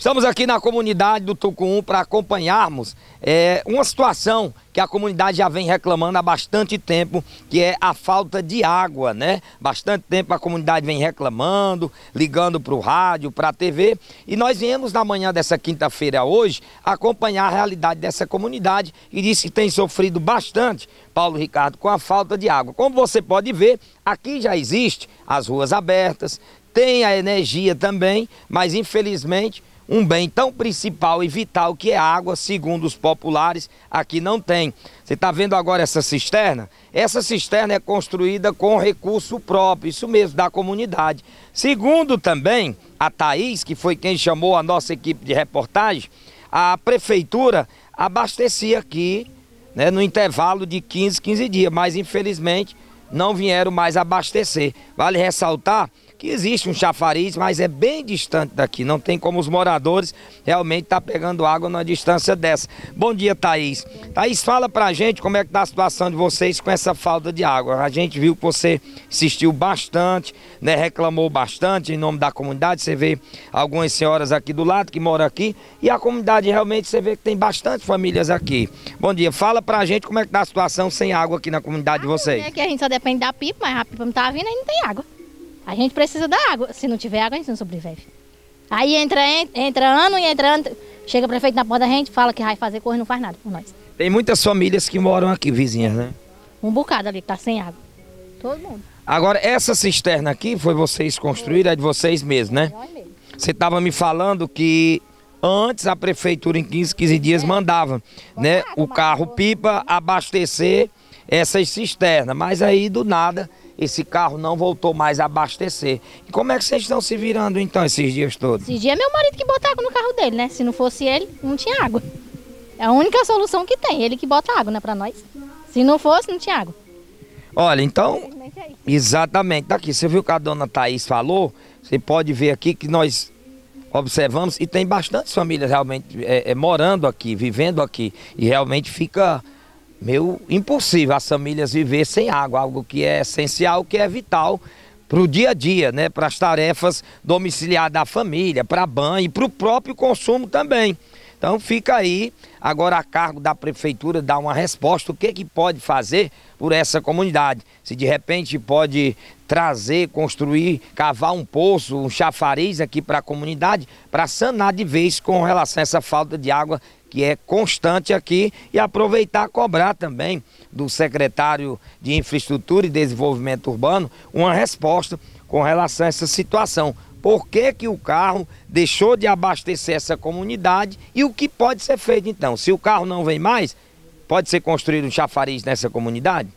Estamos aqui na comunidade do Tucum para acompanharmos é, uma situação que a comunidade já vem reclamando há bastante tempo, que é a falta de água, né? Bastante tempo a comunidade vem reclamando, ligando para o rádio, para a TV, e nós viemos na manhã dessa quinta-feira hoje acompanhar a realidade dessa comunidade e disse que tem sofrido bastante, Paulo Ricardo, com a falta de água. Como você pode ver, aqui já existe as ruas abertas, tem a energia também, mas infelizmente um bem tão principal e vital que é a água, segundo os populares, aqui não tem. Você está vendo agora essa cisterna? Essa cisterna é construída com recurso próprio, isso mesmo, da comunidade. Segundo também a Thaís, que foi quem chamou a nossa equipe de reportagem, a prefeitura abastecia aqui né, no intervalo de 15, 15 dias, mas infelizmente não vieram mais abastecer. Vale ressaltar que existe um chafariz, mas é bem distante daqui. Não tem como os moradores realmente estar tá pegando água numa distância dessa. Bom dia, Thaís. Thaís, fala pra gente como é que tá a situação de vocês com essa falta de água. A gente viu que você insistiu bastante, né? Reclamou bastante em nome da comunidade. Você vê algumas senhoras aqui do lado que moram aqui e a comunidade realmente você vê que tem bastante famílias aqui. Bom dia, fala pra gente como é que tá a situação sem água aqui na comunidade ah, de vocês. É que a gente só depende da pipa, mas a pipa não tá vindo e não tem água. A gente precisa da água. Se não tiver água, a gente não sobrevive. Aí entra, entra ano e entra ano. Chega o prefeito na porta da gente, fala que vai fazer coisa, não faz nada por nós. Tem muitas famílias que moram aqui, vizinhas, né? Um bocado ali, tá sem água. Todo mundo. Agora, essa cisterna aqui foi vocês construíram, é de vocês mesmos, né? É, é Você estava me falando que antes a prefeitura em 15, 15 dias é. mandava né, o carro pipa abastecer essas cisternas, mas aí do nada esse carro não voltou mais a abastecer. E como é que vocês estão se virando então esses dias todos? Esses dias é meu marido que bota água no carro dele, né? Se não fosse ele, não tinha água. É a única solução que tem, ele que bota água, né, para nós. Se não fosse, não tinha água. Olha, então, exatamente, é tá aqui, você viu que a dona Thaís falou, você pode ver aqui que nós observamos e tem bastantes famílias realmente é, é, morando aqui, vivendo aqui e realmente fica meio impossível as famílias viver sem água, algo que é essencial, que é vital para o dia a dia, né? para as tarefas domiciliares da família, para banho e para o próprio consumo também. Então fica aí, agora a cargo da prefeitura dar uma resposta, o que, é que pode fazer por essa comunidade. Se de repente pode trazer, construir, cavar um poço, um chafariz aqui para a comunidade, para sanar de vez com relação a essa falta de água que é constante aqui, e aproveitar cobrar também do secretário de Infraestrutura e Desenvolvimento Urbano uma resposta com relação a essa situação. Por que, que o carro deixou de abastecer essa comunidade e o que pode ser feito então? Se o carro não vem mais, pode ser construído um chafariz nessa comunidade?